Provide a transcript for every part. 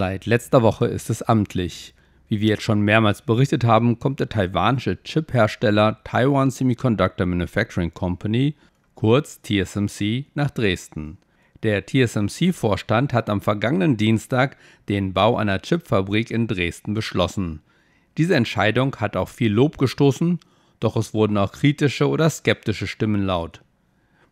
Seit letzter Woche ist es amtlich. Wie wir jetzt schon mehrmals berichtet haben, kommt der taiwanische Chip-Hersteller Taiwan Semiconductor Manufacturing Company, kurz TSMC, nach Dresden. Der TSMC-Vorstand hat am vergangenen Dienstag den Bau einer Chipfabrik in Dresden beschlossen. Diese Entscheidung hat auch viel Lob gestoßen, doch es wurden auch kritische oder skeptische Stimmen laut.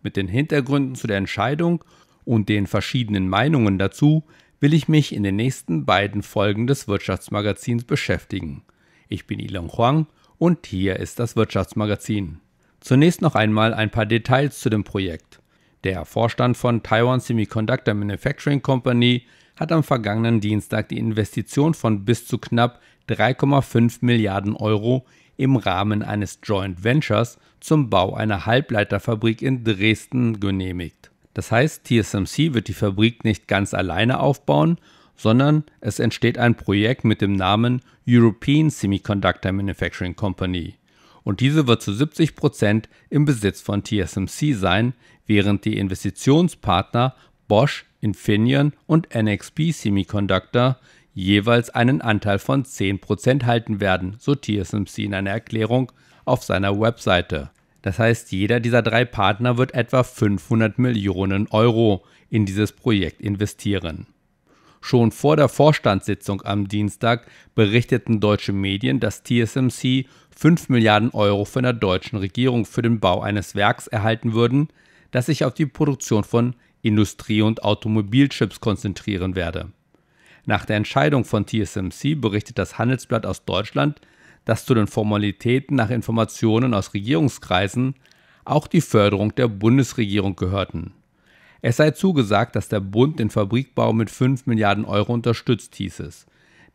Mit den Hintergründen zu der Entscheidung und den verschiedenen Meinungen dazu will ich mich in den nächsten beiden Folgen des Wirtschaftsmagazins beschäftigen. Ich bin Ilon Huang und hier ist das Wirtschaftsmagazin. Zunächst noch einmal ein paar Details zu dem Projekt. Der Vorstand von Taiwan Semiconductor Manufacturing Company hat am vergangenen Dienstag die Investition von bis zu knapp 3,5 Milliarden Euro im Rahmen eines Joint Ventures zum Bau einer Halbleiterfabrik in Dresden genehmigt. Das heißt, TSMC wird die Fabrik nicht ganz alleine aufbauen, sondern es entsteht ein Projekt mit dem Namen European Semiconductor Manufacturing Company. Und diese wird zu 70% im Besitz von TSMC sein, während die Investitionspartner Bosch, Infineon und NXP Semiconductor jeweils einen Anteil von 10% halten werden, so TSMC in einer Erklärung auf seiner Webseite. Das heißt, jeder dieser drei Partner wird etwa 500 Millionen Euro in dieses Projekt investieren. Schon vor der Vorstandssitzung am Dienstag berichteten deutsche Medien, dass TSMC 5 Milliarden Euro von der deutschen Regierung für den Bau eines Werks erhalten würden, das sich auf die Produktion von Industrie- und Automobilchips konzentrieren werde. Nach der Entscheidung von TSMC berichtet das Handelsblatt aus Deutschland, dass zu den Formalitäten nach Informationen aus Regierungskreisen auch die Förderung der Bundesregierung gehörten. Es sei zugesagt, dass der Bund den Fabrikbau mit 5 Milliarden Euro unterstützt, hieß es.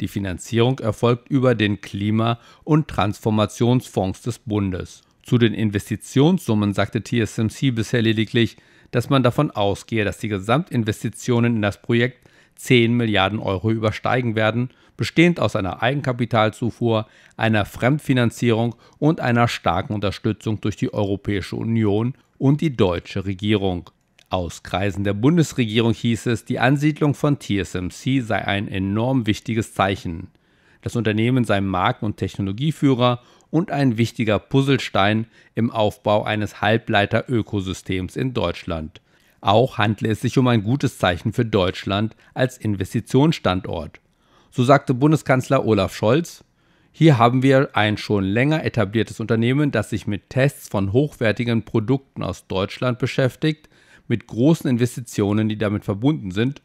Die Finanzierung erfolgt über den Klima- und Transformationsfonds des Bundes. Zu den Investitionssummen sagte TSMC bisher lediglich, dass man davon ausgehe, dass die Gesamtinvestitionen in das Projekt 10 Milliarden Euro übersteigen werden, bestehend aus einer Eigenkapitalzufuhr, einer Fremdfinanzierung und einer starken Unterstützung durch die Europäische Union und die deutsche Regierung. Aus Kreisen der Bundesregierung hieß es, die Ansiedlung von TSMC sei ein enorm wichtiges Zeichen. Das Unternehmen sei Marken- und Technologieführer und ein wichtiger Puzzlestein im Aufbau eines Halbleiter-Ökosystems in Deutschland. Auch handle es sich um ein gutes Zeichen für Deutschland als Investitionsstandort. So sagte Bundeskanzler Olaf Scholz, hier haben wir ein schon länger etabliertes Unternehmen, das sich mit Tests von hochwertigen Produkten aus Deutschland beschäftigt, mit großen Investitionen, die damit verbunden sind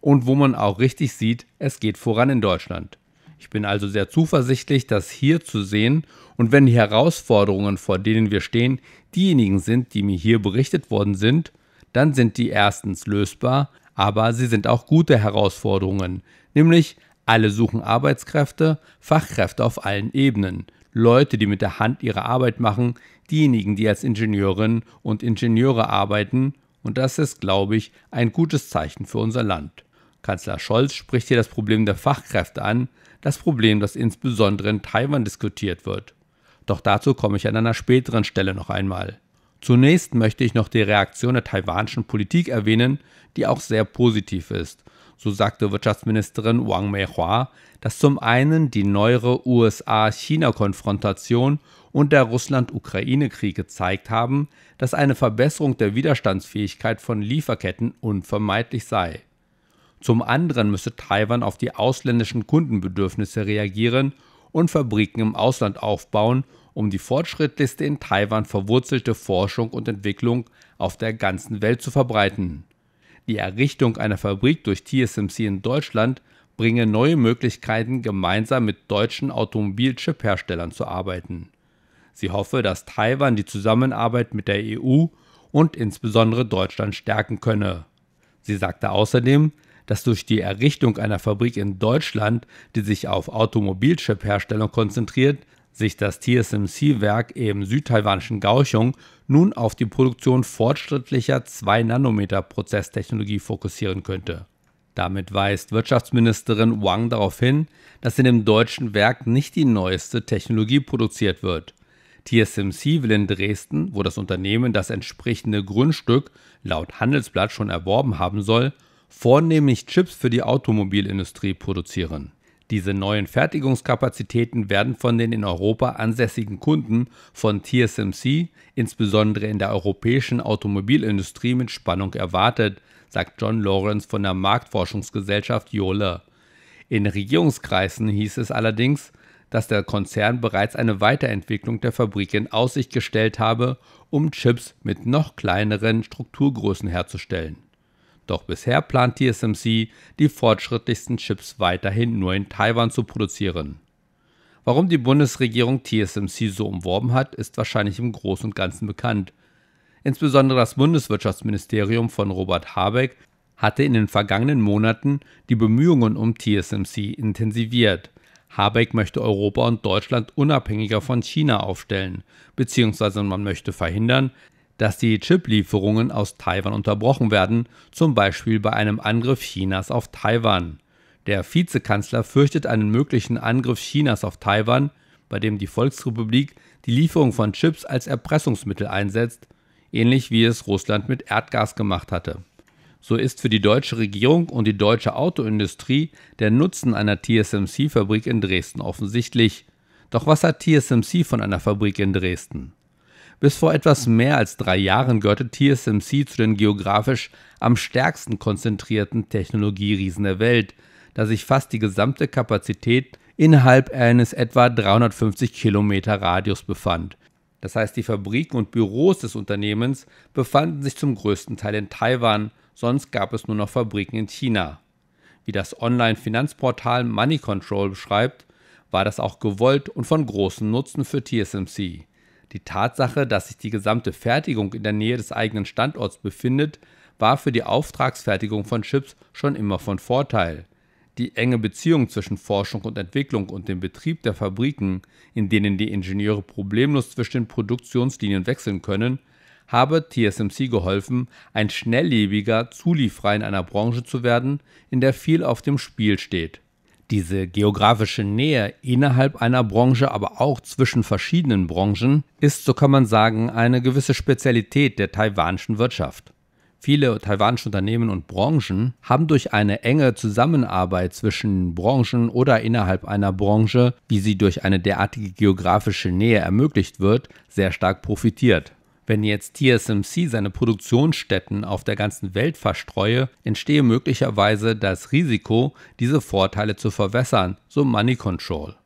und wo man auch richtig sieht, es geht voran in Deutschland. Ich bin also sehr zuversichtlich, das hier zu sehen und wenn die Herausforderungen, vor denen wir stehen, diejenigen sind, die mir hier berichtet worden sind, dann sind die erstens lösbar, aber sie sind auch gute Herausforderungen, nämlich alle suchen Arbeitskräfte, Fachkräfte auf allen Ebenen, Leute, die mit der Hand ihre Arbeit machen, diejenigen, die als Ingenieurinnen und Ingenieure arbeiten, und das ist, glaube ich, ein gutes Zeichen für unser Land. Kanzler Scholz spricht hier das Problem der Fachkräfte an, das Problem, das insbesondere in Taiwan diskutiert wird. Doch dazu komme ich an einer späteren Stelle noch einmal. Zunächst möchte ich noch die Reaktion der taiwanischen Politik erwähnen, die auch sehr positiv ist. So sagte Wirtschaftsministerin Wang Meihua, dass zum einen die neuere USA-China-Konfrontation und der Russland-Ukraine-Krieg gezeigt haben, dass eine Verbesserung der Widerstandsfähigkeit von Lieferketten unvermeidlich sei. Zum anderen müsse Taiwan auf die ausländischen Kundenbedürfnisse reagieren und Fabriken im Ausland aufbauen um die fortschrittlichste in Taiwan verwurzelte Forschung und Entwicklung auf der ganzen Welt zu verbreiten. Die Errichtung einer Fabrik durch TSMC in Deutschland bringe neue Möglichkeiten, gemeinsam mit deutschen Automobilchip-Herstellern zu arbeiten. Sie hoffe, dass Taiwan die Zusammenarbeit mit der EU und insbesondere Deutschland stärken könne. Sie sagte außerdem, dass durch die Errichtung einer Fabrik in Deutschland, die sich auf Automobilchip-Herstellung konzentriert, sich das TSMC-Werk im südtaiwanischen Kaohsiung nun auf die Produktion fortschrittlicher 2-Nanometer-Prozesstechnologie fokussieren könnte. Damit weist Wirtschaftsministerin Wang darauf hin, dass in dem deutschen Werk nicht die neueste Technologie produziert wird. TSMC will in Dresden, wo das Unternehmen das entsprechende Grundstück laut Handelsblatt schon erworben haben soll, vornehmlich Chips für die Automobilindustrie produzieren. Diese neuen Fertigungskapazitäten werden von den in Europa ansässigen Kunden von TSMC, insbesondere in der europäischen Automobilindustrie, mit Spannung erwartet, sagt John Lawrence von der Marktforschungsgesellschaft Jole. In Regierungskreisen hieß es allerdings, dass der Konzern bereits eine Weiterentwicklung der Fabrik in Aussicht gestellt habe, um Chips mit noch kleineren Strukturgrößen herzustellen. Doch bisher plant TSMC, die fortschrittlichsten Chips weiterhin nur in Taiwan zu produzieren. Warum die Bundesregierung TSMC so umworben hat, ist wahrscheinlich im Großen und Ganzen bekannt. Insbesondere das Bundeswirtschaftsministerium von Robert Habeck hatte in den vergangenen Monaten die Bemühungen um TSMC intensiviert. Habeck möchte Europa und Deutschland unabhängiger von China aufstellen, beziehungsweise man möchte verhindern, dass die Chiplieferungen aus Taiwan unterbrochen werden, zum Beispiel bei einem Angriff Chinas auf Taiwan. Der Vizekanzler fürchtet einen möglichen Angriff Chinas auf Taiwan, bei dem die Volksrepublik die Lieferung von Chips als Erpressungsmittel einsetzt, ähnlich wie es Russland mit Erdgas gemacht hatte. So ist für die deutsche Regierung und die deutsche Autoindustrie der Nutzen einer TSMC-Fabrik in Dresden offensichtlich. Doch was hat TSMC von einer Fabrik in Dresden? Bis vor etwas mehr als drei Jahren gehörte TSMC zu den geografisch am stärksten konzentrierten Technologieriesen der Welt, da sich fast die gesamte Kapazität innerhalb eines etwa 350 Kilometer Radius befand. Das heißt, die Fabriken und Büros des Unternehmens befanden sich zum größten Teil in Taiwan, sonst gab es nur noch Fabriken in China. Wie das Online-Finanzportal Money Control beschreibt, war das auch gewollt und von großem Nutzen für TSMC. Die Tatsache, dass sich die gesamte Fertigung in der Nähe des eigenen Standorts befindet, war für die Auftragsfertigung von Chips schon immer von Vorteil. Die enge Beziehung zwischen Forschung und Entwicklung und dem Betrieb der Fabriken, in denen die Ingenieure problemlos zwischen den Produktionslinien wechseln können, habe TSMC geholfen, ein schnelllebiger Zulieferer in einer Branche zu werden, in der viel auf dem Spiel steht diese geografische Nähe innerhalb einer Branche, aber auch zwischen verschiedenen Branchen, ist, so kann man sagen, eine gewisse Spezialität der taiwanischen Wirtschaft. Viele taiwanische Unternehmen und Branchen haben durch eine enge Zusammenarbeit zwischen Branchen oder innerhalb einer Branche, wie sie durch eine derartige geografische Nähe ermöglicht wird, sehr stark profitiert. Wenn jetzt TSMC seine Produktionsstätten auf der ganzen Welt verstreue, entstehe möglicherweise das Risiko, diese Vorteile zu verwässern, so Money Control.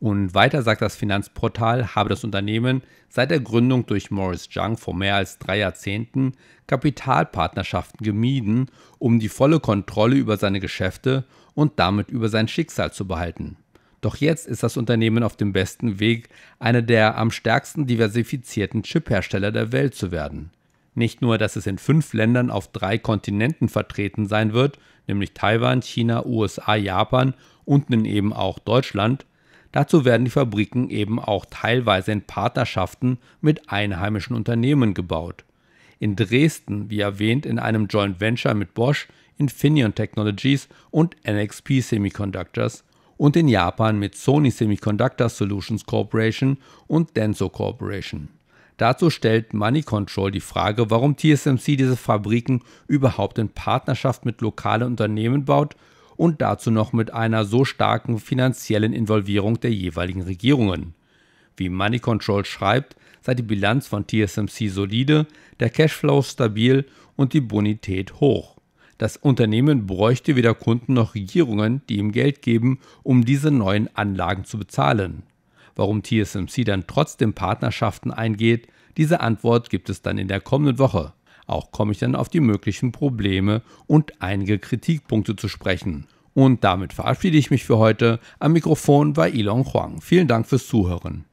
Und weiter sagt das Finanzportal, habe das Unternehmen seit der Gründung durch Morris Jung vor mehr als drei Jahrzehnten Kapitalpartnerschaften gemieden, um die volle Kontrolle über seine Geschäfte und damit über sein Schicksal zu behalten. Doch jetzt ist das Unternehmen auf dem besten Weg, einer der am stärksten diversifizierten Chip-Hersteller der Welt zu werden. Nicht nur, dass es in fünf Ländern auf drei Kontinenten vertreten sein wird, nämlich Taiwan, China, USA, Japan und nun eben auch Deutschland, dazu werden die Fabriken eben auch teilweise in Partnerschaften mit einheimischen Unternehmen gebaut. In Dresden, wie erwähnt, in einem Joint Venture mit Bosch, Infineon Technologies und NXP Semiconductors und in Japan mit Sony Semiconductor Solutions Corporation und Denso Corporation. Dazu stellt Money Control die Frage, warum TSMC diese Fabriken überhaupt in Partnerschaft mit lokalen Unternehmen baut und dazu noch mit einer so starken finanziellen Involvierung der jeweiligen Regierungen. Wie Money Control schreibt, sei die Bilanz von TSMC solide, der Cashflow stabil und die Bonität hoch. Das Unternehmen bräuchte weder Kunden noch Regierungen, die ihm Geld geben, um diese neuen Anlagen zu bezahlen. Warum TSMC dann trotzdem Partnerschaften eingeht, diese Antwort gibt es dann in der kommenden Woche. Auch komme ich dann auf die möglichen Probleme und einige Kritikpunkte zu sprechen. Und damit verabschiede ich mich für heute. Am Mikrofon war Ilon Huang. Vielen Dank fürs Zuhören.